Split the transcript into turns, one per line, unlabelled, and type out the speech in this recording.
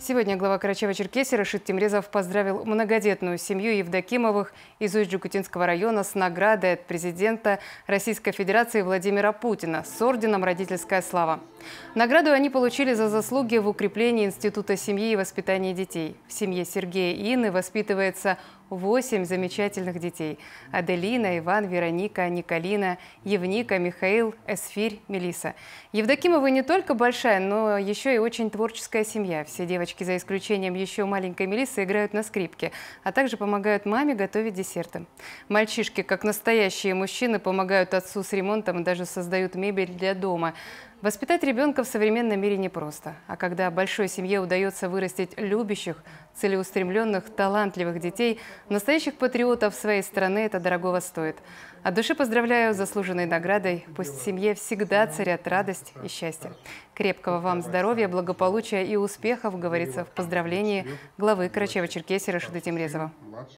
Сегодня глава Карачаева-Черкесии Рашид Тимрезов поздравил многодетную семью Евдокимовых из усть района с наградой от президента Российской Федерации Владимира Путина с орденом «Родительская слава». Награду они получили за заслуги в укреплении Института семьи и воспитания детей. В семье Сергея и Инны воспитывается восемь замечательных детей. Аделина, Иван, Вероника, Николина, Евника, Михаил, Эсфирь, Мелиса. Евдокимовы не только большая, но еще и очень творческая семья. Все девочки, за исключением еще маленькой Мелисы, играют на скрипке, а также помогают маме готовить десерты. Мальчишки, как настоящие мужчины, помогают отцу с ремонтом и даже создают мебель для дома. Воспитать ребенка в современном мире непросто. А когда большой семье удается вырастить любящих, целеустремленных, талантливых детей, настоящих патриотов своей страны это дорогого стоит. От души поздравляю с заслуженной наградой. Пусть в семье всегда царят радость и счастье. Крепкого вам здоровья, благополучия и успехов, говорится в поздравлении главы Карачева-Черкесии Рашида Тимрезова.